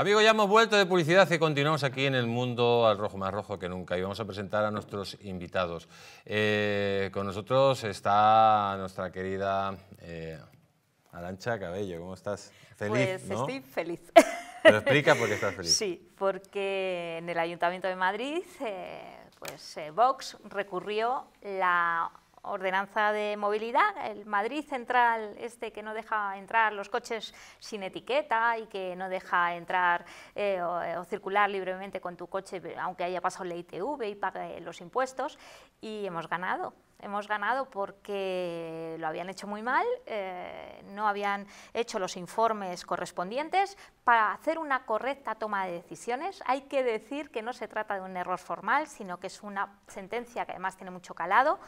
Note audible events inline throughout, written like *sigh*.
Amigo ya hemos vuelto de publicidad y continuamos aquí en el mundo al rojo más rojo que nunca. Y vamos a presentar a nuestros invitados. Eh, con nosotros está nuestra querida eh, Arancha Cabello. ¿Cómo estás? ¿Feliz? Pues estoy feliz. ¿Me lo explica por qué estás feliz? Sí, porque en el Ayuntamiento de Madrid, eh, pues eh, Vox recurrió la ordenanza de movilidad, el Madrid Central este que no deja entrar los coches sin etiqueta y que no deja entrar eh, eh, o, circular libremente con tu coche aunque haya pasado la ITV y pague los impuestos y hemos ganado. Hemos ganado porque lo habían hecho muy mal, eh, no habían hecho los informes correspondientes. Para hacer una correcta toma de decisiones hay que decir que no se trata de un error formal, sino que es una sentencia que además tiene mucho calado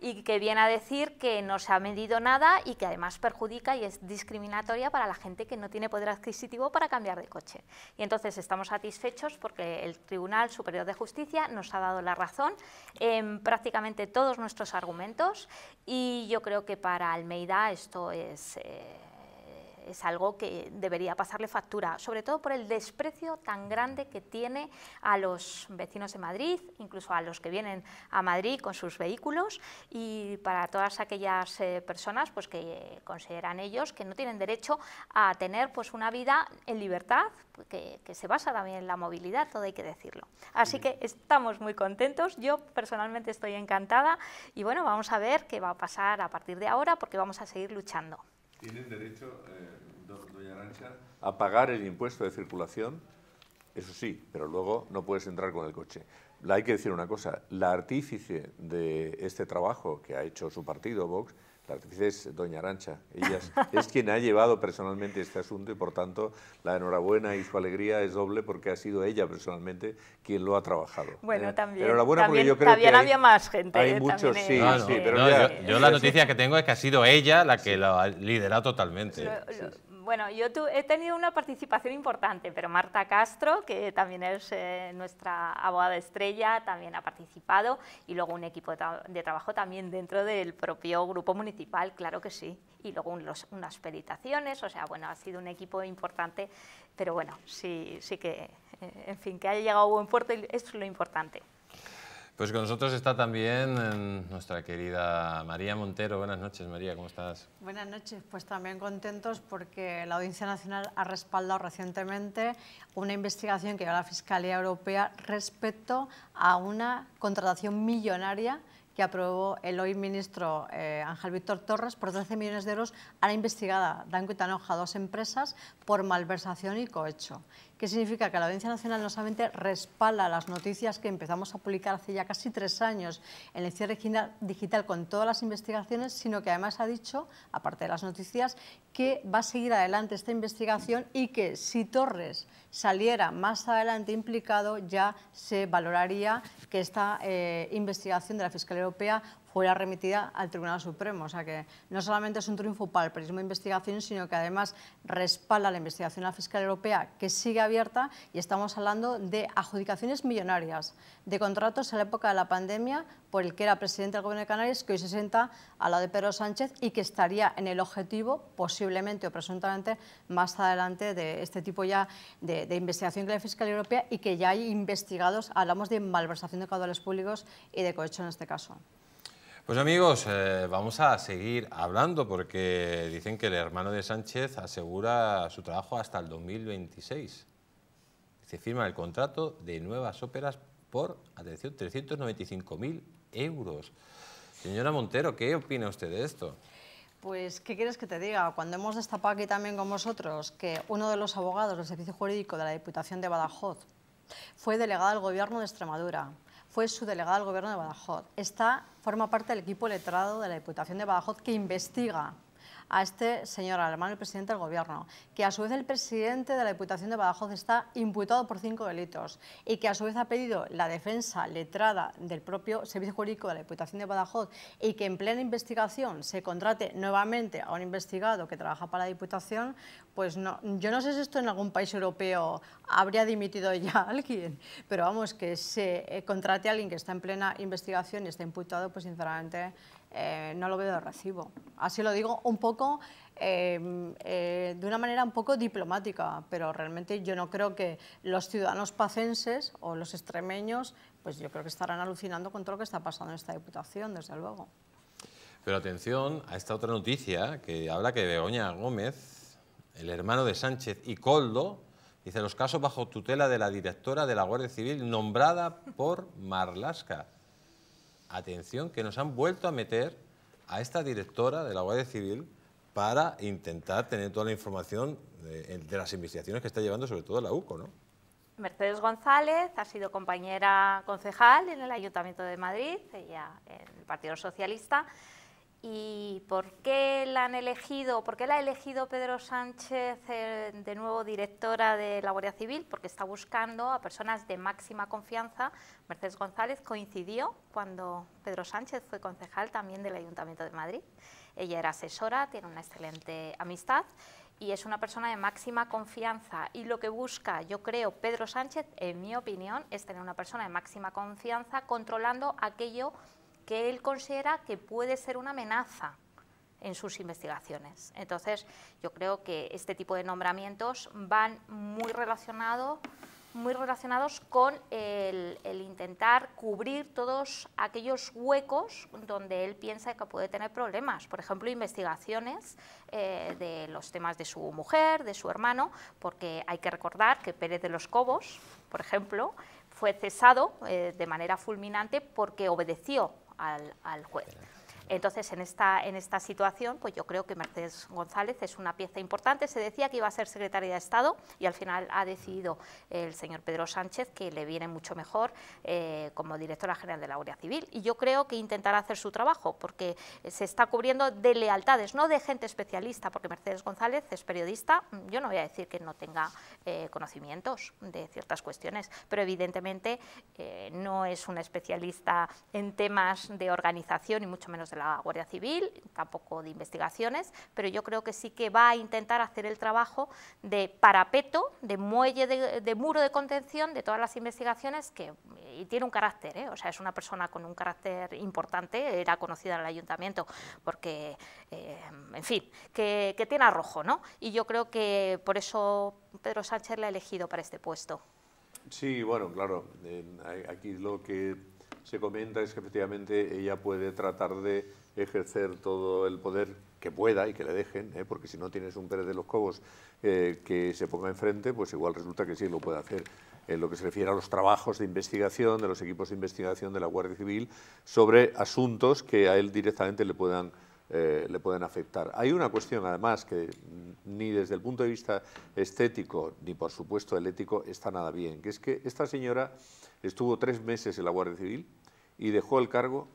y que viene a decir que no se ha medido nada y que además perjudica y es discriminatoria para la gente que no tiene poder adquisitivo para cambiar de coche. Y entonces estamos satisfechos porque el Tribunal Superior de Justicia nos ha dado la razón en prácticamente todos nuestros argumentos y yo creo que para Almeida esto es... Eh, es algo que debería pasarle factura, sobre todo por el desprecio tan grande que tiene a los vecinos de Madrid, incluso a los que vienen a Madrid con sus vehículos y para todas aquellas eh, personas pues, que consideran ellos que no tienen derecho a tener pues, una vida en libertad, que, se basa también en la movilidad, todo hay que decirlo. Así que estamos muy contentos, yo personalmente estoy encantada y bueno, vamos a ver qué va a pasar a partir de ahora porque vamos a seguir luchando. Eh, a pagar el impuesto de circulación, eso sí, pero luego no puedes entrar con el coche. hay que decir una cosa, la artífice de este trabajo que ha hecho su partido, Vox, la artífice es doña Arancha, ella es, quien ha llevado personalmente este asunto y por tanto la enhorabuena y su alegría es doble porque ha sido ella personalmente quien lo ha trabajado. ¿eh? Bueno, también. había más gente. Hay eh, muchos, sí, sí, pero yo, yo, la *laughs* noticia que tengo es que ha sido ella la que lo ha liderado totalmente. Bueno, yo he tenido una participación importante, pero Marta Castro, que también es eh, nuestra abogada estrella, también ha participado y luego un equipo de, trabajo también dentro del propio grupo municipal, claro que sí. Y luego unas peritaciones, o sea, bueno, ha sido un equipo importante, pero bueno, sí, sí que, eh, en fin, que haya llegado a buen puerto es lo importante. Pues con nosotros está también em, nuestra querida María Montero. Buenas noches, María, ¿cómo estás? Buenas noches, pues también contentos porque la Audiencia Nacional ha respaldado recientemente una investigación que lleva la Fiscalía Europea respecto a una contratación millonaria que aprobó el hoy ministro eh, Ángel Víctor Torres por 13 millones de euros a la investigada Danco y Tanoja, dos empresas, por malversación y cohecho. ¿Qué significa? Que la Audiencia Nacional no solamente respalda las noticias que empezamos a publicar hace ya casi tres años en el cierre digital con todas las investigaciones, sino que además ha dicho, aparte de las noticias, que va a seguir adelante esta investigación y que si Torres saliera más adelante implicado, ya se valoraría que esta eh, investigación de la Fiscalía Europea fuera remitida al Tribunal Supremo. O sea que no solamente es un triunfo para el periodismo de investigación, sino que además respalda la investigación a la Fiscalía Europea, que sigue abierta, y estamos hablando de adjudicaciones millonarias, de contratos en la época de la pandemia por el que era presidente del Gobierno de Canarias, que hoy se sienta a la de Pedro Sánchez y que estaría en el objetivo, posiblemente o presuntamente, más adelante de este tipo ya de, investigación que la Fiscalía Europea y que ya hay investigados, hablamos de malversación de caudales públicos y de cohecho en este caso. Pues amigos, eh, vamos a seguir hablando porque dicen que el hermano de Sánchez asegura su trabajo hasta el 2026. Se firma el contrato de nuevas óperas por, atención, 395.000 euros. Señora Montero, ¿qué opina usted de esto? Pues, ¿qué quieres que te diga? Cuando hemos destapado aquí también con vosotros que uno de los abogados del Servicio Jurídico de la Diputación de Badajoz fue delegado al Gobierno de Extremadura fue su delegada al gobierno de Badajoz. Esta forma parte del equipo letrado de la Diputación de Badajoz que investiga a este señor hermano el presidente del gobierno, que a su vez el presidente de la Diputación de Badajoz está imputado por cinco delitos y que a su vez ha pedido la defensa letrada del propio Servicio Jurídico de la Diputación de Badajoz y que en plena investigación se contrate nuevamente a un investigado que trabaja para la Diputación, pues no, yo no sé si esto en algún país europeo habría dimitido ya alguien, pero vamos, que se eh, contrate a alguien que está en plena investigación y está imputado, pues sinceramente eh, no lo veo de recibo. Así lo digo un poco, em, eh, de una manera un poco diplomática, pero realmente yo no creo que los ciudadanos pacenses o los extremeños, pues yo creo que estarán alucinando con todo lo que está pasando en esta Diputación, desde luego. Pero atención a esta otra noticia que habla que Begoña Gómez, el hermano de Sánchez y Coldo, dice los casos bajo tutela de la directora de la Guardia Civil nombrada por Marlasca atención, que nos han vuelto a meter a esta directora de la Guardia Civil para intentar tener toda la información de, las investigaciones que está llevando sobre todo la UCO, ¿no? Mercedes González ha sido compañera concejal en el Ayuntamiento de Madrid, ella en el Partido Socialista, ¿Y por qué la han elegido, por qué la ha elegido Pedro Sánchez eh, de nuevo directora de la Guardia Civil? Porque está buscando a personas de máxima confianza. Mercedes González coincidió cuando Pedro Sánchez fue concejal también del Ayuntamiento de Madrid. Ella era asesora, tiene una excelente amistad y es una persona de máxima confianza. Y lo que busca, yo creo, Pedro Sánchez, en mi opinión, es tener una persona de máxima confianza controlando aquello que él considera que puede ser una amenaza en sus investigaciones. Entonces, yo creo que este tipo de nombramientos van muy relacionados muy relacionados con el, intentar cubrir todos aquellos huecos donde él piensa que puede tener problemas. Por ejemplo, investigaciones eh, de los temas de su mujer, de su hermano, porque hay que recordar que Pérez de los Cobos, por ejemplo, fue cesado eh, de manera fulminante porque obedeció al, al juez. Entonces, en esta, situación, pues yo creo que Mercedes González es una pieza importante. Se decía que iba a ser secretaria de Estado y al final ha decidido el señor Pedro Sánchez que le viene mucho mejor eh, como directora general de la Guardia Civil. Y yo creo que intentará hacer su trabajo porque se está cubriendo de lealtades, no de gente especialista, porque Mercedes González es periodista. Yo no voy a decir que no tenga eh, conocimientos de ciertas cuestiones, pero evidentemente eh, no es una especialista en temas de organización y mucho menos de la Guardia Civil, tampoco de investigaciones, pero yo creo que sí que va a intentar hacer el trabajo de parapeto, de muelle, de, muro de contención de todas las investigaciones que y tiene un carácter, ¿eh? o sea, es una persona con un carácter importante, era conocida en el ayuntamiento porque, eh, en fin, que, tiene arrojo, ¿no? Y yo creo que por eso Pedro Sánchez la ha elegido para este puesto. Sí, bueno, claro, eh, aquí lo que se comenta es que efectivamente ella puede tratar de ejercer todo el poder que pueda y que le dejen, ¿eh? porque si no tienes un Pérez de los Cobos eh, que se ponga enfrente, pues igual resulta que sí lo puede hacer. En lo que se refiere a los trabajos de investigación, de los equipos de investigación de la Guardia Civil, sobre asuntos que a él directamente le puedan eh, le pueden afectar. Hay una cuestión, además, que mm, ni desde el punto de vista estético, ni por supuesto el ético, está nada bien, que es que esta señora estuvo tres meses en la Guardia Civil y dejó el cargo,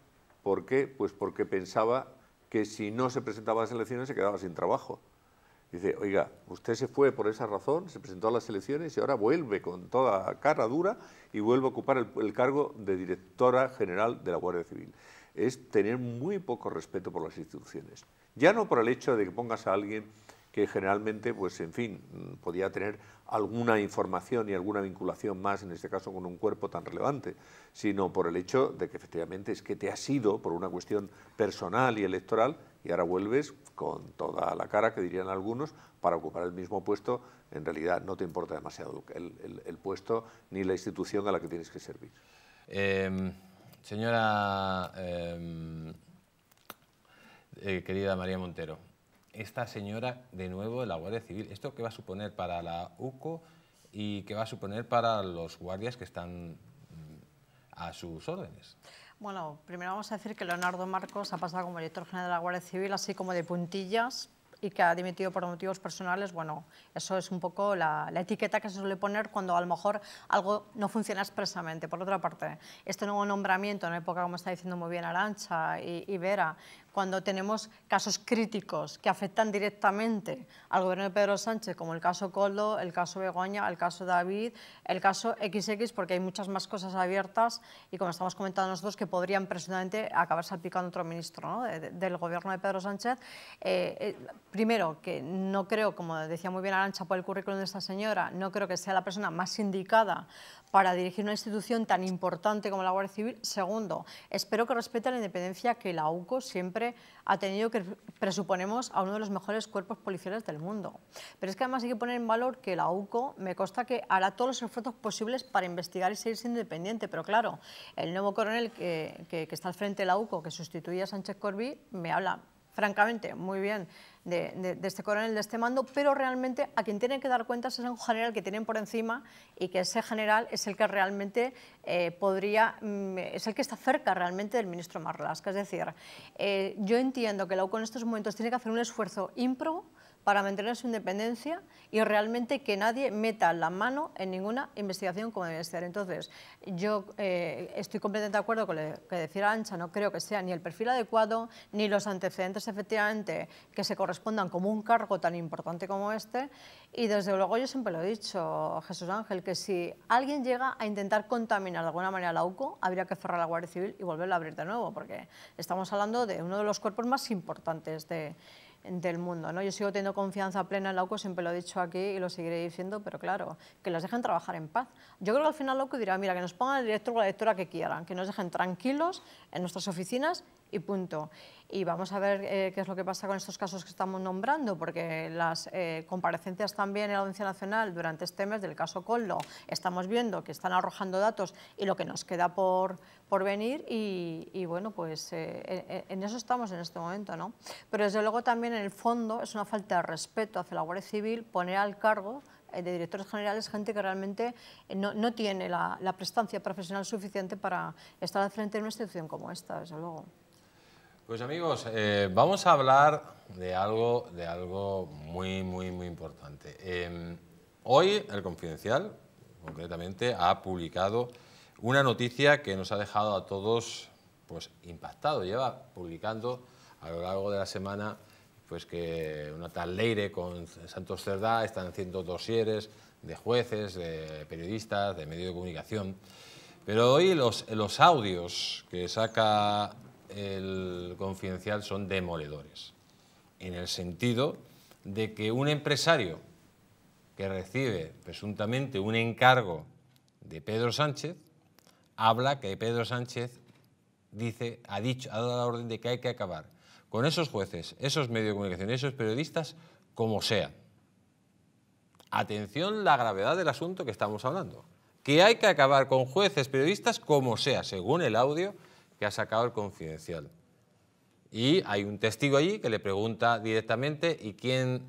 ¿por qué? Pues porque pensaba que si no se presentaba a las elecciones se quedaba sin trabajo. Dice, oiga, usted se fue por esa razón, se presentó a las elecciones y ahora vuelve con toda cara dura y vuelve a ocupar el, cargo de directora general de la Guardia Civil es tener muy poco respeto por las instituciones. Ya no por el hecho de que pongas a alguien que generalmente, pues en fin, podía tener alguna información y alguna vinculación más, en este caso con un cuerpo tan relevante, sino por el hecho de que efectivamente es que te has ido por una cuestión personal y electoral y ahora vuelves con toda la cara, que dirían algunos, para ocupar el mismo puesto, en realidad no te importa demasiado el, puesto ni la institución a la que tienes que servir. Em, Señora em, eh, querida María Montero, esta señora de nuevo de la Guardia Civil, ¿esto qué va a suponer para la UCO y qué va a suponer para los guardias que están mm, a sus órdenes? Bueno, primero vamos a decir que Leonardo Marcos ha pasado como director general de la Guardia Civil, así como de puntillas, y que ha dimitido por motivos personales, bueno, eso es un poco la, etiqueta que se suele poner cuando a lo mejor algo no funciona expresamente. Por otra parte, este nuevo nombramiento en época, como está diciendo muy bien Arancha y Vera, cuando tenemos casos críticos que afectan directamente al gobierno de Pedro Sánchez, como el caso Coldo, el caso Begoña, el caso David, el caso XX, porque hay muchas más cosas abiertas y como estamos comentando nosotros, que podrían presuntamente acabar salpicando otro ministro del gobierno de Pedro Sánchez. Eh, eh, primero, que no creo, como decía muy bien Arancha por el currículum de esta señora, no creo que sea la persona más indicada para dirigir una institución tan importante como la Guardia Civil. Segundo, espero que respete la independencia que la UCO siempre ha tenido, que presuponemos a uno de los mejores cuerpos policiales del mundo. Pero es que además hay que poner en valor que la UCO me consta que hará todos los esfuerzos posibles para investigar y seguir siendo independiente. Pero claro, el nuevo coronel que, que está al frente de la UCO, que sustituye a Sánchez Corbí, me habla francamente muy bien de, este coronel, de este mando, pero realmente a quien tienen que dar cuentas es a un general que tienen por encima y que ese general es el que realmente eh, podría, mm, es el que está cerca realmente del ministro Marlaska. Es decir, eh, yo entiendo que la UCO en estos momentos tiene que hacer un esfuerzo ímprobo para mantener su independencia y realmente que nadie meta la mano en ninguna investigación como debe ser. Entonces, yo eh, estoy completamente de acuerdo con lo que decía Ancha, no creo que sea ni el perfil adecuado, ni los antecedentes efectivamente que se correspondan como un cargo tan importante como este. Y desde luego yo siempre lo he dicho, Jesús Ángel, que si alguien llega a intentar contaminar de alguna manera la UCO, habría que cerrar la Guardia Civil y volverla a abrir de nuevo, porque estamos hablando de uno de los cuerpos más importantes de del mundo. ¿no? Yo sigo teniendo confianza plena en la UCO, siempre lo he dicho aquí y lo seguiré diciendo, pero claro, que las dejen trabajar en paz. Yo creo que al final la dirá, mira, que nos pongan el director o la directora que quieran, que nos dejen tranquilos en nuestras oficinas y punto. Y vamos a ver eh, qué es lo que pasa con estos casos que estamos nombrando, porque las eh, comparecencias también en la Audiencia Nacional durante este mes del caso Collo, estamos viendo que están arrojando datos y lo que nos queda por, por venir y, bueno, pues eh, en, eso estamos en este momento, ¿no? Pero desde luego también en el fondo es una falta de respeto hacia la Guardia Civil poner al cargo de directores generales gente que realmente no, no tiene la, la prestancia profesional suficiente para estar al frente de una institución como esta, desde luego. Pues amigos, eh, vamos a hablar de algo, de algo muy, muy, muy importante. Em, hoy el Confidencial, concretamente, ha publicado una noticia que nos ha dejado a todos pues, impactados. Lleva publicando a lo largo de la semana pues, que una tal Leire con Santos Cerdá están haciendo dosieres de jueces, de periodistas, de medios de comunicación. Pero hoy los audios que saca el confidencial son demoledores, en el sentido de que un empresario que recibe presuntamente un encargo de Pedro Sánchez, habla que Pedro Sánchez dice, ha dicho, ha dado la orden de que hay que acabar con esos jueces, esos medios de comunicación, esos periodistas, como sea. Atención la gravedad del asunto que estamos hablando. Que hay que acabar con jueces, periodistas, como sea, según el audio ha sacado el confidencial. Y hay un testigo allí que le pregunta directamente ¿y quién,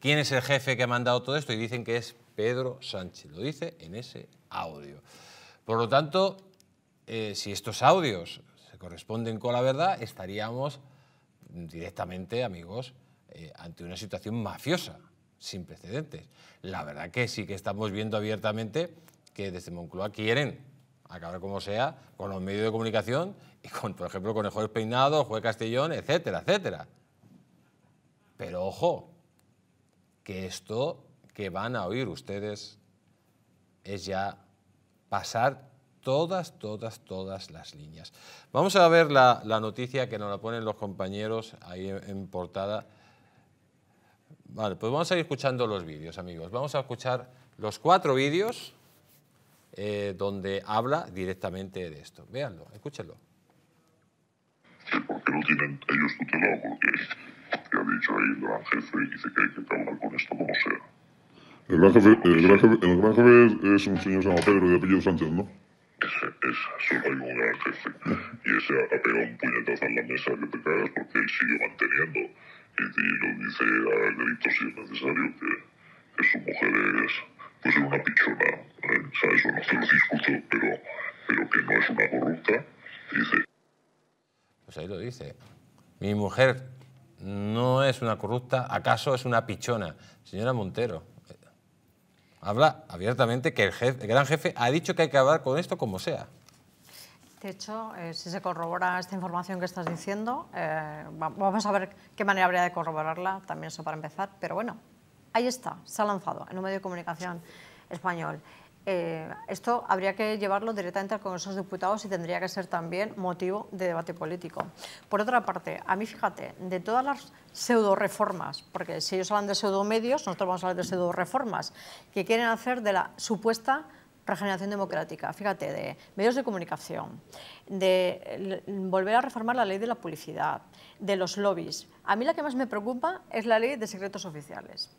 quién es el jefe que ha mandado todo esto? Y dicen que es Pedro Sánchez. Lo dice en ese audio. Por lo tanto, eh, si estos audios se corresponden con la verdad, estaríamos directamente, amigos, eh, ante una situación mafiosa, sin precedentes. La verdad que sí que estamos viendo abiertamente que desde Moncloa quieren acabar como sea, con los medios de comunicación y con, por ejemplo, con el juez Peinado, el juez Castellón, etcétera, etcétera. Pero ojo, que esto que van a oír ustedes es ya pasar todas, todas, todas las líneas. Vamos a ver la, noticia que nos la ponen los compañeros ahí en portada. Vale, pues vamos a ir escuchando los vídeos, amigos. Vamos a escuchar los cuatro vídeos eh, donde habla directamente de esto. Véanlo, escúchenlo. Porque no tienen ellos tutelado, porque ya ha dicho ahí el gran jefe y dice que hay que acabar con esto como sea. El gran jefe, el es, un señor llamado Pedro de apellido Sánchez, ¿no? Ese, es solo hay un gran jefe. Y ese ha pegado un puñetazo en la mesa que te cagas porque él sigue manteniendo. Y, dice a gritos si es necesario que, que su mujer es pues es una pichona, eh, eso no se lo pero, que no es una corrupta, dice. Pues ahí lo dice. Mi mujer no es una corrupta, ¿acaso es una pichona? Señora Montero, eh, habla abiertamente que el, gran jefe ha dicho que hay que hablar con esto como sea. De hecho, eh, si se corrobora esta información que estás diciendo, vamos a ver qué manera habría de corroborarla, también eso para empezar, pero bueno, ahí está, se ha lanzado en un medio de comunicación español. Eh, esto habría que llevarlo directamente al Congreso de Diputados y tendría que ser también motivo de debate político. Por otra parte, a mí fíjate, de todas las pseudo reformas, porque si ellos hablan de pseudo medios, nosotros vamos a hablar de pseudo reformas, que quieren hacer de la supuesta regeneración democrática, fíjate, de medios de comunicación, de volver a reformar la ley de la publicidad, de los lobbies. A mí la que más me preocupa es la ley de secretos oficiales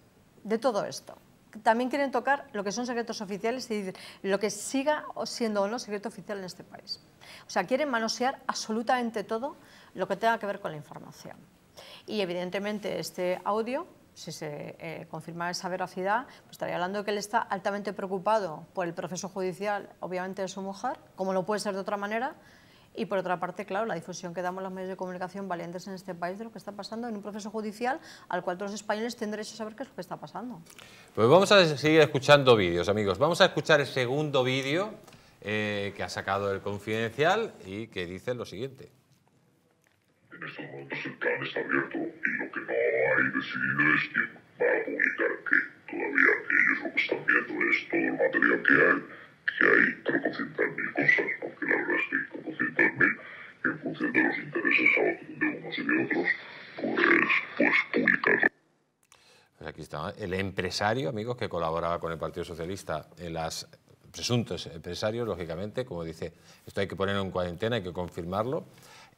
de todo esto. También quieren tocar lo que son secretos oficiales y lo que siga siendo o no secreto oficial en este país. O sea, quieren manosear absolutamente todo lo que tenga que ver con la información. Y evidentemente este audio si se eh, confirma esa veracidad, pues estaría hablando de que él está altamente preocupado por el proceso judicial, obviamente, de su mujer, como no puede ser de otra manera, y por otra parte, claro, la difusión que damos los medios de comunicación valientes en este país de lo que está pasando en un proceso judicial al cual todos los españoles tienen derecho a saber qué es lo que está pasando. Pues vamos a seguir escuchando vídeos, amigos. Vamos a escuchar el segundo vídeo eh, que ha sacado el Confidencial y que dice lo siguiente. En estos momentos el plan está abierto y lo que no hay decidido es quién va a publicar qué. Todavía ellos lo que están viendo es todo el material que hay que hay 400.000 cosas, aunque la verdad es que hay 400.000, en función de los intereses de unos y de otros, pues, pues publicarlo. Pues aquí está ¿eh? el empresario, amigos, que colaboraba con el Partido Socialista en las presuntos empresarios, lógicamente, como dice, esto hay que ponerlo en cuarentena, hay que confirmarlo.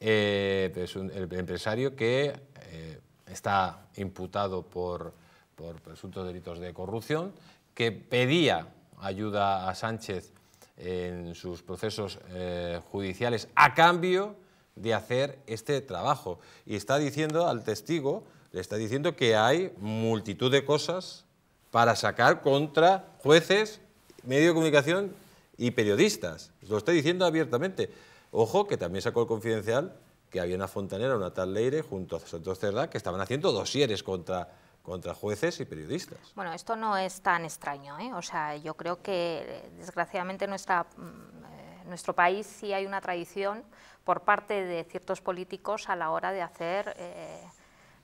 Eh, pues es un, el empresario que eh, está imputado por, por presuntos delitos de corrupción, que pedía ayuda a Sánchez en sus procesos eh, judiciales a cambio de hacer este trabajo. Y está diciendo al testigo, le está diciendo que hay multitud de cosas para sacar contra jueces, medios de comunicación y periodistas. Lo está diciendo abiertamente. Ojo, que también sacó el confidencial que había una fontanera, una tal Leire, junto a Santos Cerda, que estaban haciendo dosieres contra contra jueces y periodistas. Bueno, esto no es tan extraño. ¿eh? O sea, yo creo que desgraciadamente en mm, nuestro país sí hay una tradición por parte de ciertos políticos a la hora de hacer eh,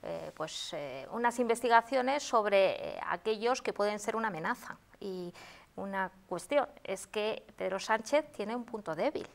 eh, pues, eh, unas investigaciones sobre aquellos que pueden ser una amenaza. Y una cuestión es que Pedro Sánchez tiene un punto débil,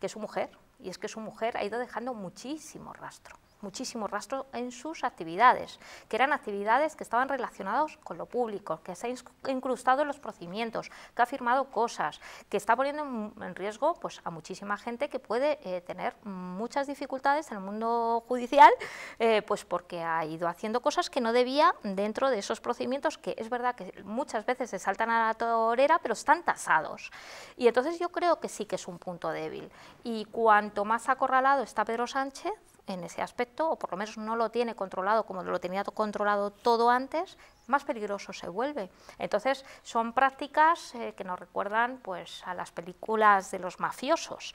que es su mujer. Y es que su mujer ha ido dejando muchísimo rastro muchísimo rastro en sus actividades, que eran actividades que estaban relacionadas con lo público, que se ha incrustado en los procedimientos, que ha firmado cosas, que está poniendo en riesgo pues, a muchísima gente que puede eh, tener muchas dificultades en el mundo judicial, eh, pues porque ha ido haciendo cosas que no debía dentro de esos procedimientos que es verdad que muchas veces se saltan a la torera, pero están tasados. Y entonces yo creo que sí que es un punto débil. Y cuanto más acorralado está Pedro Sánchez, en ese aspecto, o por lo menos no lo tiene controlado como lo tenía controlado todo antes, más peligroso se vuelve. Entonces, son prácticas eh, que nos recuerdan pues, a las películas de los mafiosos.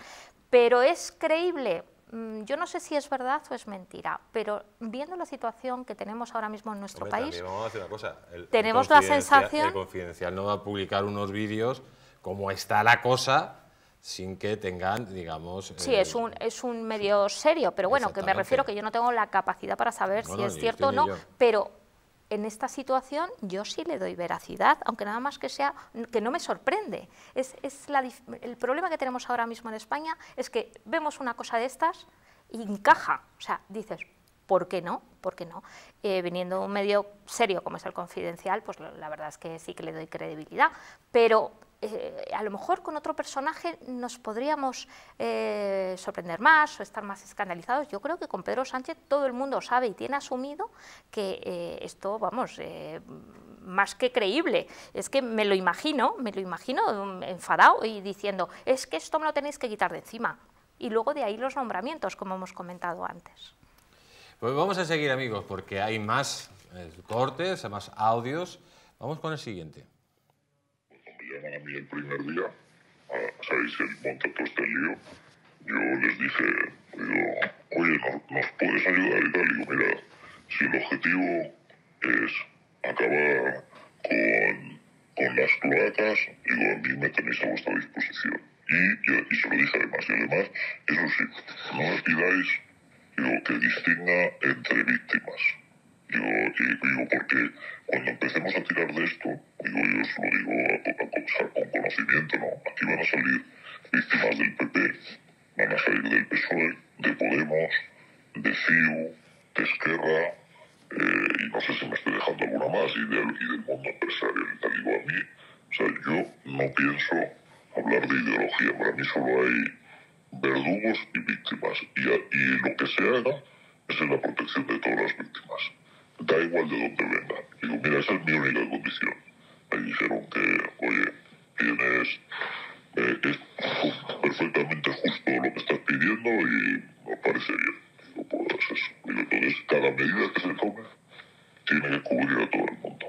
Pero es creíble, mm, yo no sé si es verdad o es mentira, pero viendo la situación que tenemos ahora mismo en nuestro país, tenemos la sensación... El Confidencial no va a publicar unos vídeos como está la cosa sin que tengan, digamos... Sí, es, un, es un medio serio, pero bueno, que me refiero que yo no tengo la capacidad para saber si es cierto o no, pero en esta situación yo sí le doy veracidad, aunque nada más que sea, que no me sorprende. Es, el problema que tenemos ahora mismo en España es que vemos una cosa de estas y encaja, o sea, dices, ¿por qué no? ¿Por qué no? Eh, viniendo un medio serio como es el Confidencial, pues la verdad es que sí que le doy credibilidad, pero eh, a lo mejor con otro personaje nos podríamos eh, sorprender más o estar más escandalizados. Yo creo que con Pedro Sánchez todo el mundo sabe y tiene asumido que eh, esto, vamos, más que creíble. Es que me lo imagino, me lo imagino enfadado y diciendo, es que esto me lo tenéis que quitar de encima. Y luego de ahí los nombramientos, como hemos comentado antes. Pues vamos a seguir amigos, porque hay más cortes, más audios. Vamos con el siguiente llaman a mí el primer día, ¿sabéis? El monta todo lío. Yo les dije, digo, oye, ¿nos, puedes ayudar y tal? digo, mira, si el objetivo es acabar con, las cloacas, digo, a mí me tenéis a vuestra disposición. Y, y, se lo dije además, y además, eso sí, no os pidáis, lo que distinga entre víctimas. Yo digo, porque cuando empecemos a tirar de esto, digo, yo os lo digo a, con conocimiento, ¿no? Aquí van a salir víctimas del PP, van a salir del PSOE, de Podemos, de CIU, de Esquerra, eh, y no sé si me estoy dejando alguna más, y, del mundo empresarial y digo, a mí, o sea, yo no pienso hablar de ideología, para mí solo hay verdugos y víctimas, y, y lo que se haga es en la protección de todas las víctimas da igual de dónde venga. Digo, mira, esa es mi única condición. Me dijeron que, oye, tienes, eh, es perfectamente justo lo que estás pidiendo y me parece bien. Digo, pues eso. Y entonces, cada medida que se tome tiene que cubrir a todo el mundo.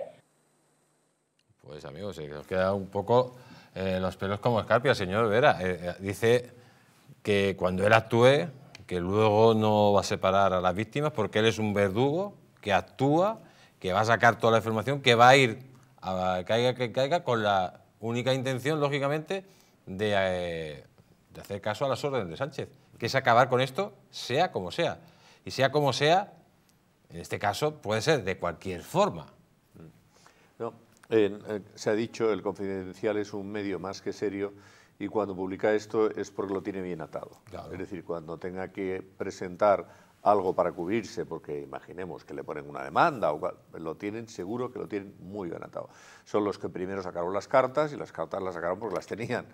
Pues amigos, se os queda un poco eh, los pelos como escarpia, señor Vera. Eh, eh, dice que cuando él actúe, que luego no va a separar a las víctimas porque él es un verdugo que actúa, que va a sacar toda la información, que va a ir, a, caiga que caiga, con la única intención, lógicamente, eh, de, hacer caso a las órdenes de Sánchez, que es acabar con esto, sea como sea. Y sea como sea, en este caso puede ser de cualquier forma. se ha dicho, el confidencial es un medio más que serio y cuando publica esto es porque lo tiene bien atado. Es decir, cuando tenga que presentar algo para cubrirse, porque imaginemos que le ponen una demanda, o lo tienen seguro que lo tienen muy bien atado. Son los que primero sacaron las cartas y las cartas las sacaron porque las tenían.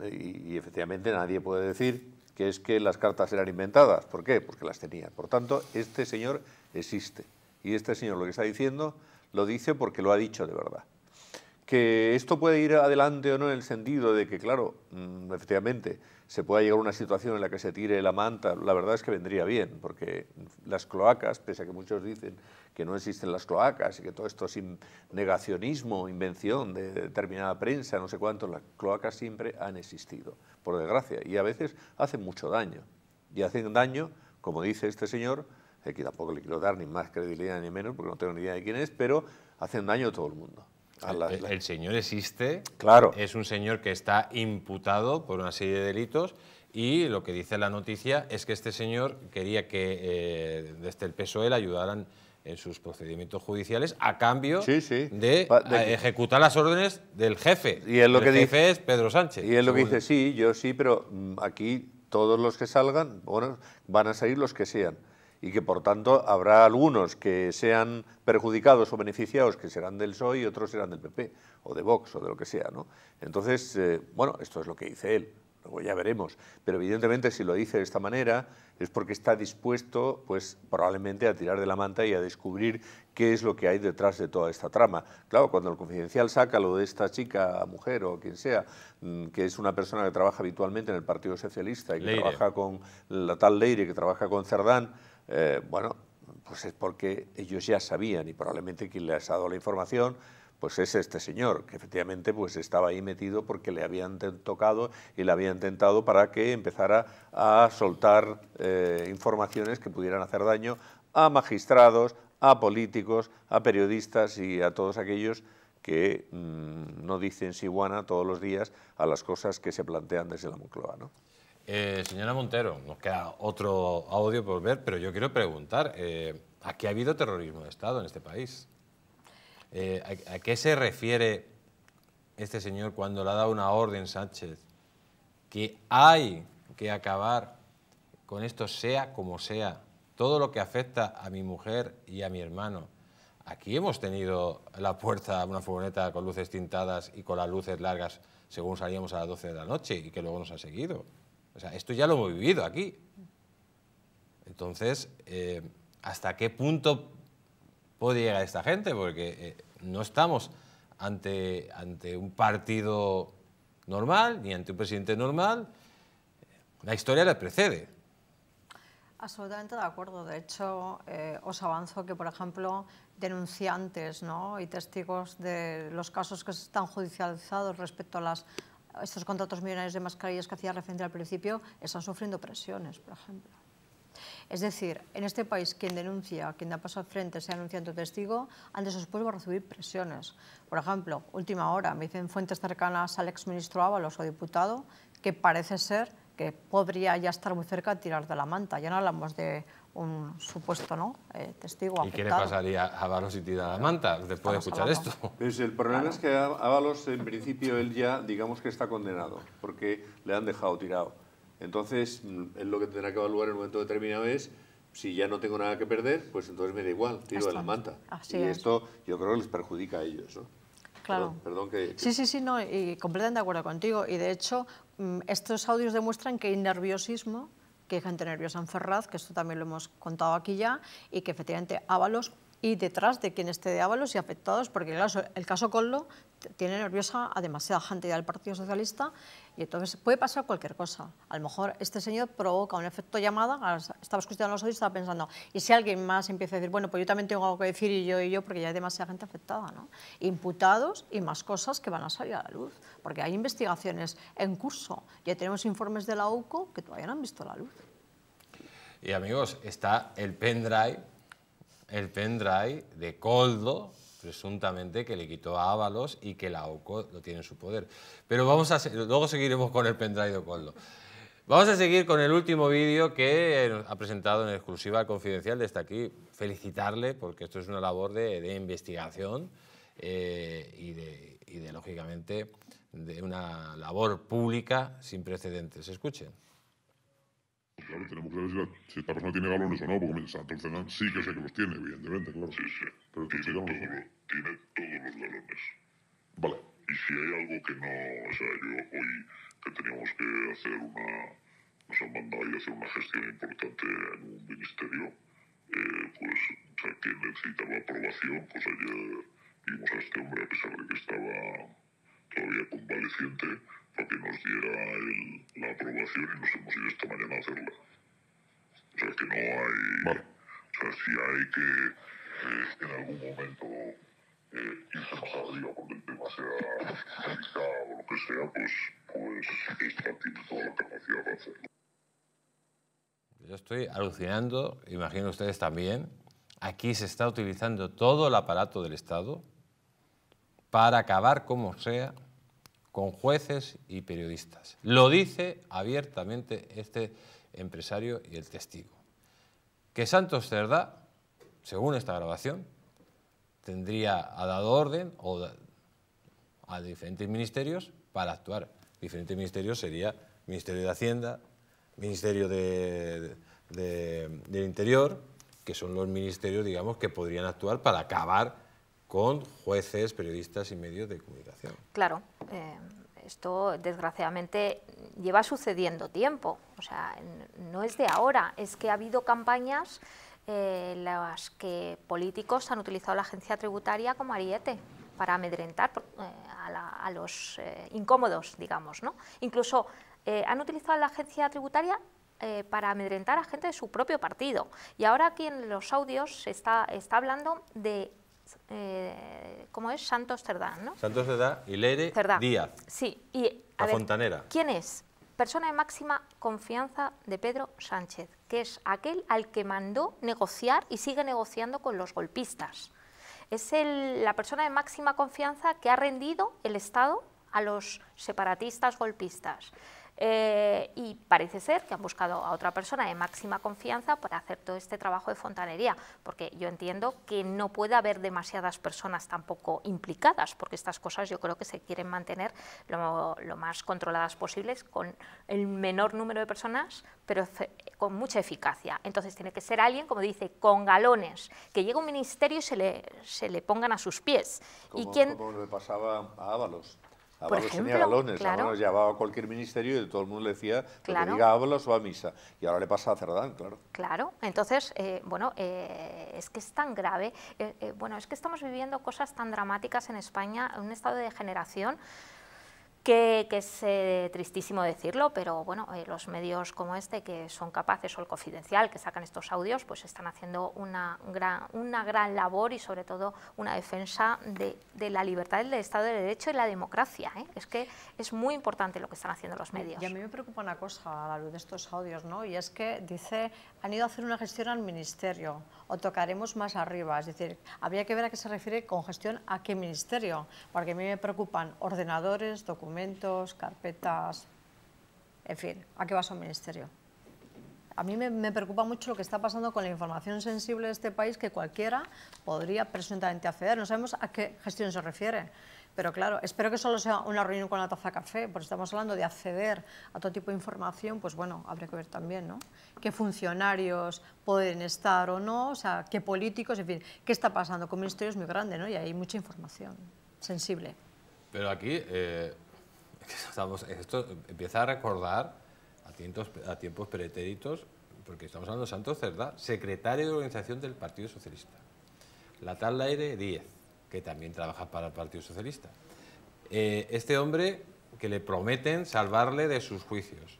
y, efectivamente nadie puede decir que es que las cartas eran inventadas. ¿Por qué? Porque las tenían. Por tanto, este señor existe. Y este señor lo que está diciendo lo dice porque lo ha dicho de verdad que esto puede ir adelante o no en el sentido de que, claro, mm, efectivamente, se pueda llegar a una situación en la que se tire la manta, la verdad es que vendría bien, porque las cloacas, pese a que muchos dicen que no existen las cloacas y que todo esto es negacionismo, invención de determinada prensa, no sé cuánto, las cloacas siempre han existido, por desgracia, y a veces hacen mucho daño. Y hacen daño, como dice este señor, eh, que tampoco le quiero dar ni más credibilidad ni menos, porque no tengo ni idea de quién es, pero hacen daño a todo el mundo el, señor existe, claro. es un señor que está imputado por una serie de delitos y lo que dice la noticia es que este señor quería que eh, desde el PSOE le ayudaran en sus procedimientos judiciales a cambio De, ejecutar las órdenes del jefe. Y es lo el que jefe dice, es Pedro Sánchez. Y él lo que dice, sí, yo sí, pero mm, aquí todos los que salgan, bueno, van a salir los que sean y que por tanto habrá algunos que sean perjudicados o beneficiados que serán del PSOE y otros serán del PP o de Vox o de lo que sea. ¿no? Entonces, eh, bueno, esto es lo que dice él, luego ya veremos, pero evidentemente si lo dice de esta manera es porque está dispuesto pues probablemente a tirar de la manta y a descubrir qué es lo que hay detrás de toda esta trama. Claro, cuando el confidencial saca lo de esta chica, mujer o quien sea, mm, que es una persona que trabaja habitualmente en el Partido Socialista y que trabaja con la tal Leire, que trabaja con Cerdán, eh, bueno, pues es porque ellos ya sabían y probablemente quien les ha dado la información pues es este señor, que efectivamente pues estaba ahí metido porque le habían tocado y le habían tentado para que empezara a soltar eh, informaciones que pudieran hacer daño a magistrados, a políticos, a periodistas y a todos aquellos que mm, no dicen si guana todos los días a las cosas que se plantean desde la Moncloa. Eh, señora Montero, nos queda otro audio por ver, pero yo quiero preguntar, eh, ¿a qué ha habido terrorismo de Estado en este país? Eh, ¿a, qué se refiere este señor cuando le ha dado una orden Sánchez que hay que acabar con esto sea como sea, todo lo que afecta a mi mujer y a mi hermano? Aquí hemos tenido la puerta una furgoneta con luces tintadas y con las luces largas según salíamos a las 12 de la noche y que luego nos ha seguido. O sea, esto ya lo hemos vivido aquí. Entonces, eh, ¿hasta qué punto puede llegar esta gente? Porque eh, no estamos ante, ante un partido normal, ni ante un presidente normal. La historia le precede. Absolutamente de acuerdo. De hecho, eh, os avanzo que, por ejemplo, denunciantes ¿no? y testigos de los casos que están judicializados respecto a las estos contratos millonarios de mascarillas que hacía referencia al principio, están sufriendo presiones, por ejemplo. Es decir, en este país quien denuncia, quien da paso al frente, sea anunciante testigo, antes o después va a recibir presiones. Por ejemplo, última hora, me dicen fuentes cercanas al exministro Ábalos o diputado, que parece ser que podría ya estar muy cerca de tirar de la manta. Ya no hablamos de un supuesto ¿no? Eh, testigo afectado. ¿Y qué le pasaría a Ábalos si tira la manta después de escuchar esto? el problema es que Ábalos, en principio, él ya, digamos que está condenado, porque le han dejado tirado. Entonces, mm, él lo que tendrá que evaluar en un momento determinado es si ya no tengo nada que perder, pues entonces me da igual, tiro de la manta. y esto yo creo que les perjudica a ellos, Claro. Sí, sí, sí, no, y completamente de acuerdo contigo. Y de hecho, Mm, estos audios demuestran que hay nerviosismo, que hay gente nerviosa en Ferraz, que esto también lo hemos contado aquí ya, y que efectivamente Ábalos y detrás de quien esté de Ábalos y afectados, porque el caso Collo tiene nerviosa a demasiada gente del Partido Socialista y entonces puede pasar cualquier cosa. A lo mejor este señor provoca un efecto llamada, estaba escuchando los hoy y estaba pensando, y si alguien más empieza a decir, bueno, pues yo también tengo algo que decir y yo y yo, porque ya hay demasiada gente afectada, ¿no? Imputados y más cosas que van a salir a la luz, porque hay investigaciones en curso, ya tenemos informes de la UCO que todavía no han visto la luz. Y amigos, está el pendrive el pendrive de Coldo, presuntamente que le quitó a Ábalos y que la OCO lo tiene en su poder. Pero vamos a, luego seguiremos con el pendrive de Coldo. Vamos a seguir con el último vídeo que eh, ha presentado en exclusiva Confidencial. Desde aquí felicitarle porque esto es una labor de, investigación eh, y, de, lógicamente, de una labor pública sin precedentes. Escuchen claro, tenemos que ver si, esta persona tiene galones o no, porque o sea, sí que sé que los tiene, evidentemente, claro. Sí, sí. Pero tiene, todos los galones. Vale. Y si hay algo que no, o sea, yo hoy que teníamos que hacer una, nos han mandado a hacer una gestión importante en un ministerio, eh, pues, o sea, que necesitaba aprobación, pues ayer vimos a este hombre, a pesar de que estaba todavía convaleciente, para que nos diera la aprobación y nos hemos ido esta mañana a hacerla. O sea, que no hay... O sea, si hay que eh, en algún momento eh, irse más arriba el tema sea delicado o lo que sea, pues, pues esta tiene toda la capacidad de hacerlo. Yo estoy alucinando, imagino ustedes también. Aquí se está utilizando todo el aparato del Estado para acabar como sea con jueces y periodistas. Lo dice abiertamente este empresario y el testigo. Que Santos Cerda, según esta grabación, tendría ha dado orden a diferentes ministerios para actuar. Diferentes ministerios sería Ministerio de Hacienda, Ministerio del Interior, que son los ministerios, digamos, que podrían actuar para acabar con jueces, periodistas y medios de comunicación. Claro, eh, esto desgraciadamente lleva sucediendo tiempo, o sea, no es de ahora, es que ha habido campañas en eh, las que políticos han utilizado la agencia tributaria como ariete para amedrentar eh, a, los incómodos, digamos, ¿no? Incluso han utilizado la agencia tributaria para amedrentar a gente de su propio partido. Y ahora aquí en los audios se está hablando de eh, ¿cómo es? Santos Cerdán, ¿no? Santos Cerdán, y Leire Díaz. Sí. Y, a fontanera. ¿Quién es? Persona de máxima confianza de Pedro Sánchez, que es aquel al que mandó negociar y sigue negociando con los golpistas. Es la persona de máxima confianza que ha rendido el Estado a los separatistas golpistas. Eh, y parece ser que han buscado a otra persona de máxima confianza para hacer todo este trabajo de fontanería, porque yo entiendo que no puede haber demasiadas personas tampoco implicadas, porque estas cosas yo creo que se quieren mantener lo, más controladas posibles con el menor número de personas, pero con mucha eficacia. Entonces tiene que ser alguien, como dice, con galones, que llegue un ministerio y se le, se le pongan a sus pies. y como le pasaba a Ábalos Ah, por ejemplo, tenía galones, claro. llevaba a cualquier ministerio y todo el mundo le decía que claro. que diga hablas a misa. Y ahora le pasa a Cerdán, claro. Claro, entonces, eh, bueno, eh, es que es tan grave. Eh, bueno, es que estamos viviendo cosas tan dramáticas en España, un estado de degeneración que, es eh, tristísimo decirlo, pero bueno, eh, los medios como este que son capaces, o el Confidencial, que sacan estos audios, pues están haciendo una gran, una gran labor y sobre todo una defensa de, la libertad del Estado de Derecho y la democracia. ¿eh? Es que es muy importante lo que están haciendo los medios. Y a mí me preocupa una cosa a la luz de estos audios, ¿no? Y es que dice han ido a hacer una gestión al ministerio o tocaremos más arriba. Es decir, habría que ver a qué se refiere con gestión a qué ministerio, porque a mí me preocupan ordenadores, documentos, carpetas, en fin, ¿a qué va su ministerio? A mí me, me, preocupa mucho lo que está pasando con la información sensible de este país que cualquiera podría presuntamente acceder. No sabemos a qué gestión se refiere. Pero claro, espero que solo sea una reunión con la taza de café, porque estamos hablando de acceder a todo tipo de información, pues bueno, habrá que ver también, ¿no? Qué funcionarios pueden estar o no, o sea, qué políticos, en fin, qué está pasando. Con ministerio es muy grande, ¿no? Y hay mucha información sensible. Pero aquí, eh, *laughs* estamos, esto empieza a recordar a tiempos, a pretéritos, porque estamos hablando de Santos Cerdá, secretario de organización del Partido Socialista. La tal Aire 10 que también trabaja para el Partido Socialista. Eh, este hombre que le prometen salvarle de sus juicios.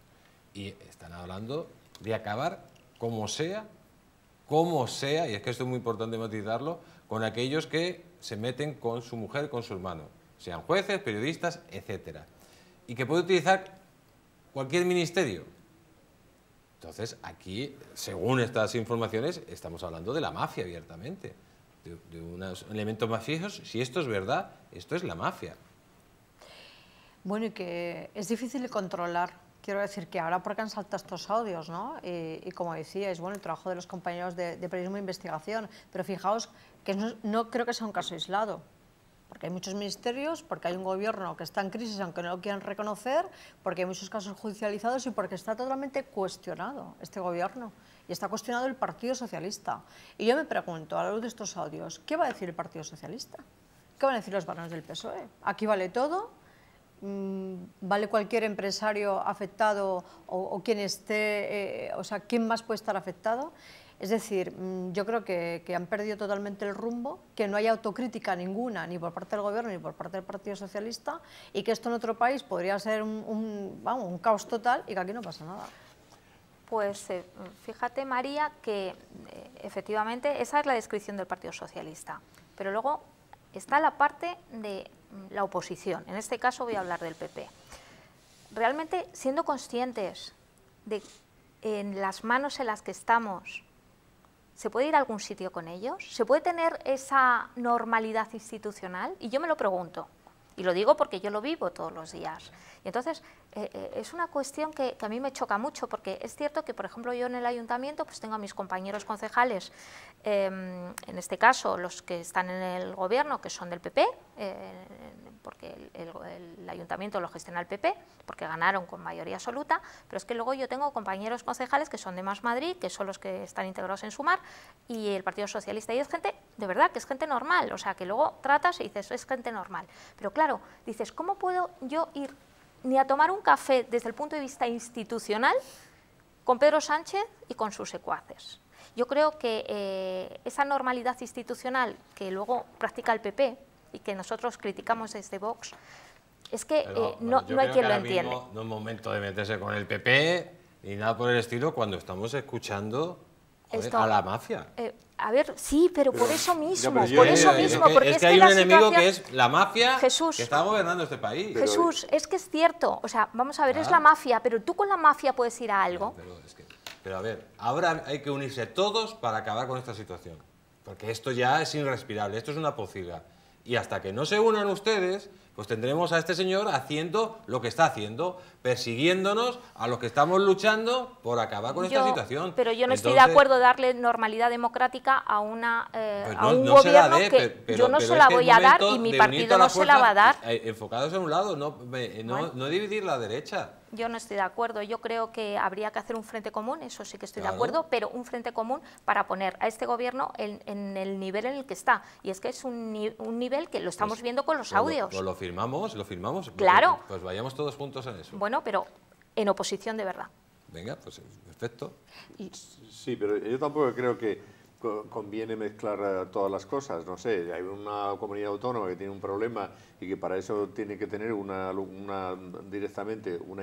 Y están hablando de acabar como sea, como sea, y es que esto es muy importante matizarlo, con aquellos que se meten con su mujer, con su hermano, sean jueces, periodistas, etc. Y que puede utilizar cualquier ministerio. Entonces, aquí, según estas informaciones, estamos hablando de la mafia abiertamente de, unos elementos mafiosos, si esto es verdad, esto es la mafia. Bueno, y que es difícil de controlar. Quiero decir que ahora porque han saltado estos audios, ¿no? Y, como decíais, bueno, el trabajo de los compañeros de, de periodismo e investigación, pero fijaos que no, no creo que sea un caso aislado porque hay muchos ministerios, porque hay un gobierno que está en crisis aunque no lo quieran reconocer, porque hay muchos casos judicializados y porque está totalmente cuestionado este gobierno y está cuestionado el Partido Socialista. Y yo me pregunto, a la luz de estos audios, ¿qué va a decir el Partido Socialista? ¿Qué van a decir los varones del PSOE? Aquí vale todo, mm, vale cualquier empresario afectado o, quien esté, eh, o sea, ¿quién más puede estar afectado? Es decir, mm, yo creo que, han perdido totalmente el rumbo, que no hay autocrítica ninguna, ni por parte del Gobierno ni por parte del Partido Socialista, y que esto en otro país podría ser un, un caos total y que aquí no pasa nada. Pues eh, fíjate, María, que eh, efectivamente esa es la descripción del Partido Socialista. Pero luego está la parte de mm, la oposición. En este caso voy a hablar del PP. Realmente siendo conscientes de en las manos en las que estamos, ¿se puede ir a algún sitio con ellos? ¿Se puede tener esa normalidad institucional? Y yo me lo pregunto. Y lo digo porque yo lo vivo todos los días entonces eh, eh, es una cuestión que, a mí me choca mucho, porque es cierto que, por ejemplo, yo en el ayuntamiento pues tengo a mis compañeros concejales, em, en este caso los que están en el gobierno, que son del PP, eh, porque el, el, ayuntamiento lo gestiona el PP, porque ganaron con mayoría absoluta, pero es que luego yo tengo compañeros concejales que son de Más Madrid, que son los que están integrados en Sumar, y el Partido Socialista, y es gente, de verdad, que es gente normal, o sea, que luego tratas y dices, es gente normal. Pero claro, dices, ¿cómo puedo yo ir ni a tomar un café desde el punto de vista institucional con Pedro Sánchez y con sus secuaces. Yo creo que eh, esa normalidad institucional que luego practica el PP y que nosotros criticamos desde Vox, es que eh, no, hay quien lo entienda. no es momento de meterse con el PP ni nada por el estilo cuando estamos escuchando a la mafia. Eh, a ver, sí, pero, por eso mismo, por eso mismo. porque es que, hay un enemigo que es la mafia que está gobernando este país. Jesús, es que es cierto. O sea, vamos a ver, es la mafia, pero tú con la mafia puedes ir a algo. Pero, es que, pero a ver, ahora hay que unirse todos para acabar con esta situación. Porque esto ya es irrespirable, esto es una pocilga. Y hasta que no se unan ustedes, pues tendremos a este señor haciendo lo que está haciendo, persiguiéndonos a los que estamos luchando por acabar con esta situación. Pero yo no estoy de acuerdo darle normalidad democrática a, una, eh, pues un gobierno que yo no se la voy a dar y mi partido no se la va a dar. Eh, enfocados en un lado, no, eh, no, dividir la derecha. Yo no estoy de acuerdo. Yo creo que habría que hacer un frente común, eso sí que estoy de acuerdo, pero un frente común para poner a este gobierno en, el nivel en el que está. Y es que es un, un nivel que lo estamos pues viendo con los audios firmamos? ¿Lo firmamos? Claro. Pues, vayamos todos juntos en eso. Bueno, pero en oposición de verdad. Venga, pues eh, perfecto. Sí, pero yo tampoco creo que conviene mezclar eh, todas las cosas, no sé, hay una comunidad autónoma que tiene un problema y que para eso tiene que tener una, directamente una,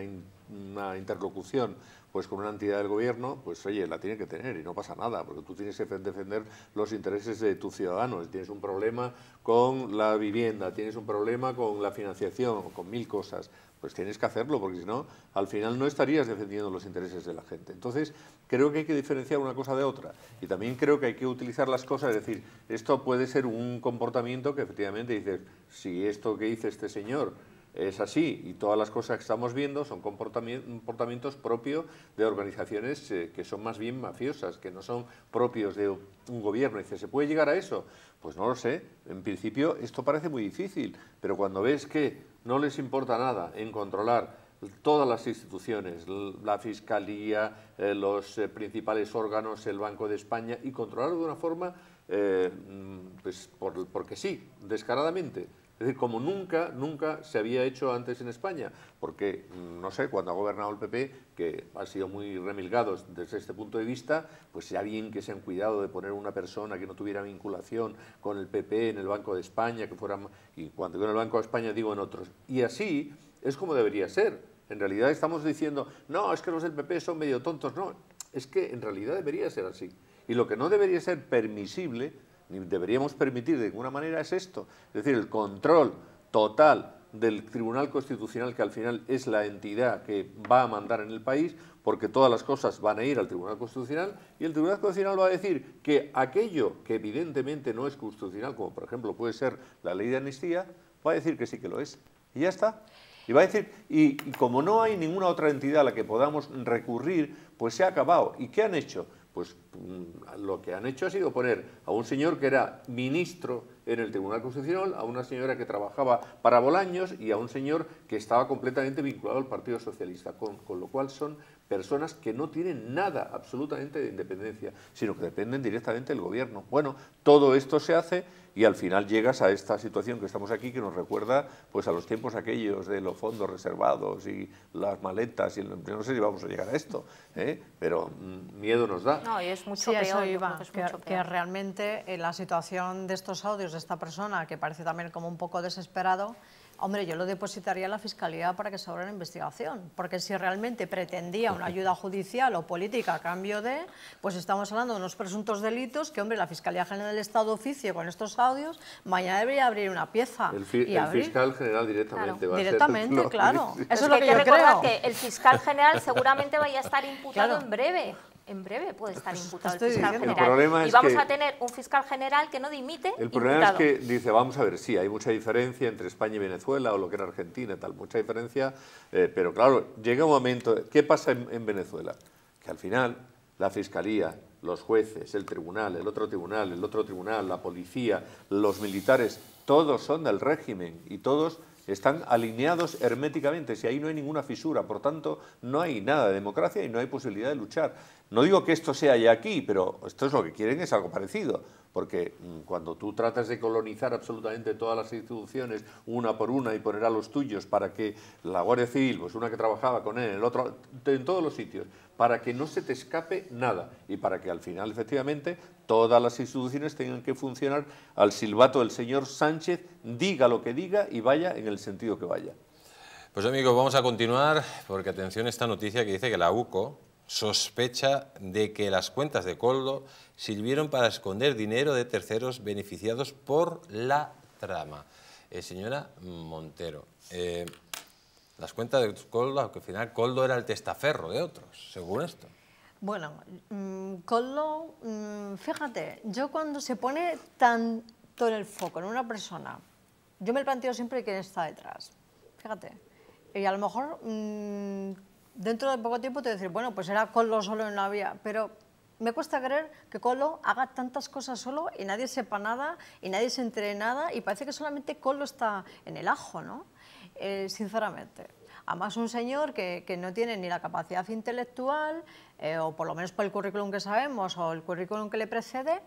una interlocución pues con una entidad del gobierno, pues oye, la tiene que tener y no pasa nada, porque tú tienes que defender los intereses de tus ciudadanos, tienes un problema con la vivienda, tienes un problema con la financiación, con mil cosas, pues tienes que hacerlo, porque si no, al final no estarías defendiendo los intereses de la gente. Entonces, creo que hay que diferenciar una cosa de otra. Y también creo que hay que utilizar las cosas, es decir, esto puede ser un comportamiento que efectivamente dices, si esto que dice este señor es así y todas las cosas que estamos viendo son comportamientos propios de organizaciones eh, que son más bien mafiosas, que no son propios de un gobierno. Y dice, ¿se puede llegar a eso? Pues no lo sé. En principio esto parece muy difícil, pero cuando ves que no les importa nada en controlar todas las instituciones, la Fiscalía, eh, los eh, principales órganos, el Banco de España, y controlarlo de una forma, mm, pues porque sí, descaradamente, es decir, como nunca, nunca se había hecho antes en España, porque, mm, no sé, cuando ha gobernado el PP, que ha sido muy remilgado desde este punto de vista, pues ya bien que se han cuidado de poner una persona que no tuviera vinculación con el PP en el Banco de España, que fuera, y cuando digo en el Banco de España digo en otros. Y así es como debería ser. En realidad estamos diciendo, no, es que los del PP son medio tontos, no, es que en realidad debería ser así. Y lo que no debería ser permisible ni deberíamos permitir de ninguna manera es esto. Es decir, el control total del Tribunal Constitucional, que al final es la entidad que va a mandar en el país, porque todas las cosas van a ir al Tribunal Constitucional, y el Tribunal Constitucional va a decir que aquello que evidentemente no es constitucional, como por ejemplo puede ser la ley de amnistía, va a decir que sí que lo es. Y ya está. Y va a decir, y, y como no hay ninguna otra entidad a la que podamos recurrir, pues se ha acabado. ¿Y qué han hecho? pues mm, lo que han hecho ha sido poner a un señor que era ministro en el Tribunal Constitucional, a una señora que trabajaba para Bolaños y a un señor que estaba completamente vinculado al Partido Socialista, con, con lo cual son personas que no tienen nada absolutamente de independencia, sino que dependen directamente del gobierno. Bueno, todo esto se hace y al final llegas a esta situación que estamos aquí que nos recuerda pues a los tiempos aquellos de los fondos reservados y las maletas y no sé si vamos a llegar a esto, ¿eh? pero mm, miedo nos da. No, y es mucho peor, que, realmente eh, la situación de estos audios de esta persona que parece también como un poco desesperado Hombre, yo lo depositaría a la Fiscalía para que se abra una investigación, porque si realmente pretendía una ayuda judicial o política a cambio de, pues estamos hablando de unos presuntos delitos que, hombre, la Fiscalía General del Estado oficio con estos audios, mañana debería abrir una pieza. El, fiscal general directamente va a ser, Directamente, claro. *laughs* Eso es lo que, hay que creo. que el fiscal general seguramente vaya a estar *laughs* imputado en breve en breve puede estar imputado el fiscal general. y vamos a tener un fiscal general que no dimite. El problema es que dice, vamos a ver, sí, hay mucha diferencia entre España y Venezuela o lo que era Argentina, tal, mucha diferencia, eh, pero claro, llega un momento, ¿qué pasa en Venezuela? Que al final la fiscalía los jueces, el tribunal, el otro tribunal, el otro tribunal, la policía, los militares, todos son del régimen y todos están alineados herméticamente, si ahí no hay ninguna fisura, por tanto no hay nada de democracia y no hay posibilidad de luchar. No digo que esto sea ya aquí, pero esto es lo que quieren, es algo parecido porque mm, cuando tú tratas de colonizar absolutamente todas las instituciones, una por una, y poner a los tuyos para que la Guardia Civil, pues una que trabajaba con él, el otro, en todos los sitios, para que no se te escape nada y para que al final, efectivamente, todas las instituciones tengan que funcionar al silbato del señor Sánchez, diga lo que diga y vaya en el sentido que vaya. Pues amigos, vamos a continuar, porque atención a esta noticia que dice que la UCO, sospecha de que las cuentas de Coldo sirvieron para esconder dinero de terceros beneficiados por la trama. Eh, señora Montero, eh, las cuentas de Coldo, aunque al final Coldo era el testaferro de otros, según esto. Bueno, mmm, Coldo, mm, fíjate, yo cuando se pone tanto en el foco en una persona, yo me planteo siempre quién está detrás, fíjate. Y a lo mejor mm, dentro de poco tiempo te decir, bueno, pues era Colo solo en la vía, pero me cuesta creer que Colo haga tantas cosas solo y nadie sepa nada y nadie se entere nada y parece que solamente Colo está en el ajo, ¿no? Eh, sinceramente. Además, un señor que, que, no tiene ni la capacidad intelectual, eh, o por lo menos por el currículum que sabemos o el currículum que le precede,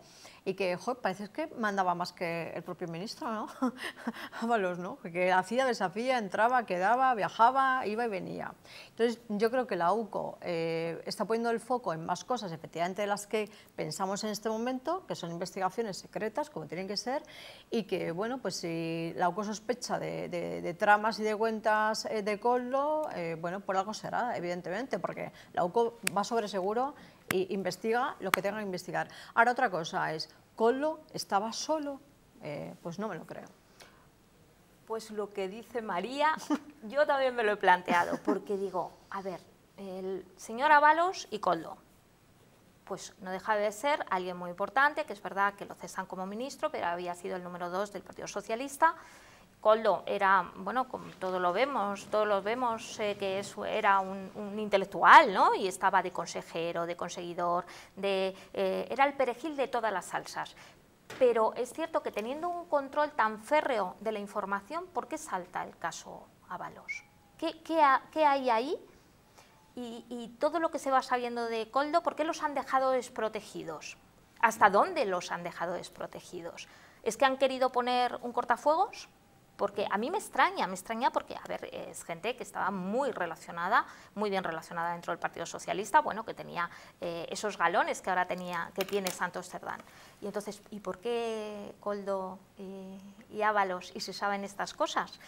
y que, parece que mandaba más que el propio ministro, ¿no? *laughs* ¿no? Que hacía, desafía, entraba, quedaba, viajaba, iba y venía. Entonces, yo creo que la UCO eh, está poniendo el foco en más cosas, efectivamente, de las que pensamos en este momento, que son investigaciones secretas, como tienen que ser, y que, bueno, pues si la UCO sospecha de, de, tramas y de cuentas eh, de Collo, bueno, por algo será, evidentemente, porque la UCO va sobre seguro e investiga lo que tenga que investigar. Ahora otra cosa es, ¿Colo estaba solo? Eh, pues no me lo creo. Pues lo que dice María, *laughs* yo también me lo he planteado, porque digo, a ver, el señor Avalos y Collo. pues no deja de ser alguien muy importante, que es verdad que lo cesan como ministro, pero había sido el número dos del Partido Socialista, Coldo era, bueno, como todos lo vemos, todos los vemos que eso era un, intelectual, ¿no? Y estaba de consejero, de conseguidor, de, eh, era el perejil de todas las salsas. Pero es cierto que teniendo un control tan férreo de la información, ¿por qué salta el caso Avalos? ¿Qué, qué, hay ahí? Y, y todo lo que se va sabiendo de Coldo, ¿por qué los han dejado desprotegidos? ¿Hasta dónde los han dejado desprotegidos? ¿Es que han querido poner un cortafuegos? porque a mí me extraña, me extraña porque, a ver, es gente que estaba muy relacionada, muy bien relacionada dentro del Partido Socialista, bueno, que tenía eh, esos galones que ahora tenía, que tiene Santos Cerdán. Y entonces, ¿y por qué Coldo y, eh, y Ábalos y se saben estas cosas?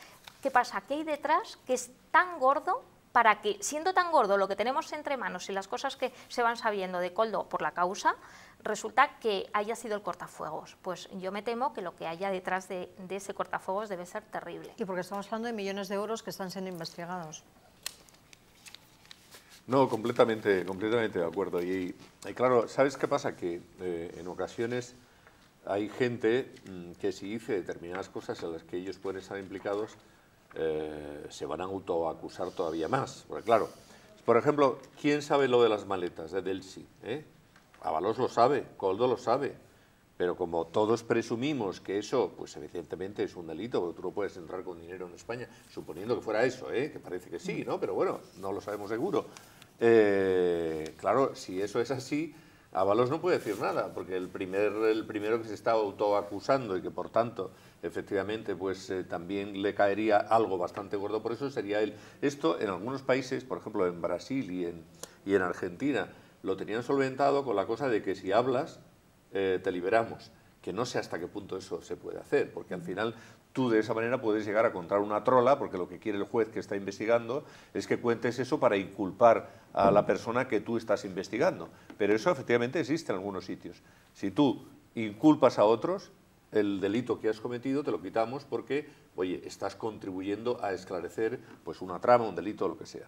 ¿Qué pasa? ¿Qué hay detrás que es tan gordo para que, siendo tan gordo lo que tenemos entre manos y las cosas que se van sabiendo de Coldo por la causa, resulta que haya sido el cortafuegos. Pues yo me temo que lo que haya detrás de, ese cortafuegos debe ser terrible. Y porque estamos hablando de millones de euros que están siendo investigados. No, completamente, completamente de acuerdo. Y, claro, ¿sabes qué pasa? Que eh, en ocasiones hay gente mm, que si dice determinadas cosas en las que ellos pueden estar implicados, eh, se van a autoacusar todavía más. Porque claro, por ejemplo, ¿quién sabe lo de las maletas de Delsi? Eh? Avalos lo sabe, Coldo lo sabe, pero como todos presumimos que eso, pues evidentemente es un delito, porque tú no puedes entrar con dinero en España, suponiendo que fuera eso, eh, que parece que sí, ¿no? Pero bueno, no lo sabemos seguro. Eh, claro, si eso es así, Avalos no puede decir nada, porque el, primer, el primero que se está autoacusando y que por tanto efectivamente, pues eh, también le caería algo bastante gordo. Por eso sería él. Esto en algunos países, por ejemplo en Brasil y en, y en Argentina, lo tenían solventado con la cosa de que si hablas, eh, te liberamos. Que no sé hasta qué punto eso se puede hacer, porque al final tú de esa manera puedes llegar a encontrar una trola, porque lo que quiere el juez que está investigando es que cuentes eso para inculpar a la persona que tú estás investigando. Pero eso efectivamente existe en algunos sitios. Si tú inculpas a otros, el delito que has cometido, te lo quitamos porque, oye, estás contribuyendo a esclarecer pues una trama, un delito, lo que sea.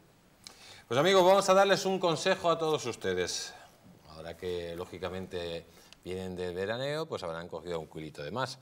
Pues amigos, vamos a darles un consejo a todos ustedes. Ahora que, lógicamente, vienen de veraneo, pues habrán cogido un cuilito de más.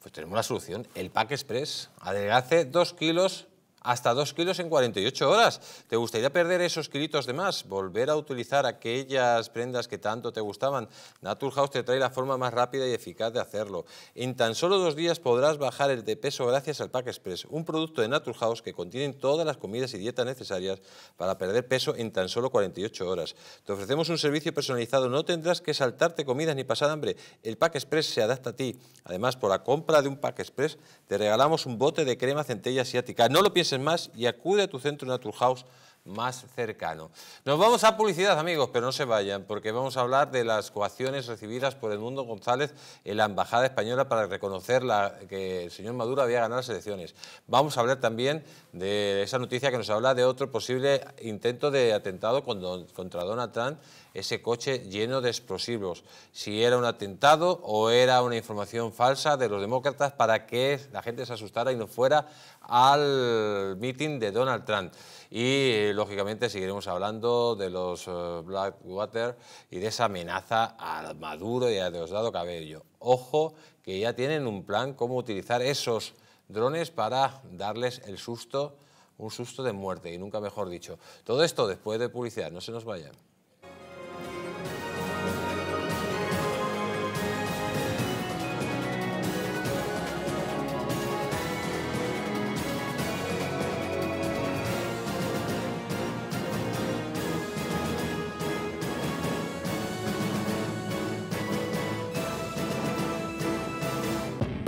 Pues tenemos la solución, el Pack Express. Adelgace dos kilos hasta 2 kilos en 48 horas. ¿Te gustaría perder esos kilitos de más? ¿Volver a utilizar aquellas prendas que tanto te gustaban? Naturhaus te trae la forma más rápida y eficaz de hacerlo. En tan solo dos días podrás bajar el de peso gracias al Pack Express, un producto de House que contiene todas las comidas y dietas necesarias para perder peso en tan solo 48 horas. Te ofrecemos un servicio personalizado, no tendrás que saltarte comidas ni pasar hambre. El Pack Express se adapta a ti. Además, por la compra de un Pack Express te regalamos un bote de crema centella asiática. No lo pienses más y acude a tu centro natural House más cercano. Nos vamos a publicidad, amigos, pero no se vayan, porque vamos a hablar de las coacciones recibidas por el Mundo González en la Embajada Española para reconocer que el señor Maduro había ganado las elecciones. Vamos a hablar también de esa noticia que nos habla de otro posible intento de atentado contra Donald Trump ese coche lleno de explosivos, si era un atentado o era una información falsa de los demócratas para que la gente se asustara y no fuera al meeting de Donald Trump. Y lógicamente seguiremos hablando de los eh, Blackwater y de esa amenaza a Maduro y a Diosdado Cabello. Ojo que ya tienen un plan cómo utilizar esos drones para darles el susto, un susto de muerte y nunca mejor dicho. Todo esto después de publicidad, no se nos vayan.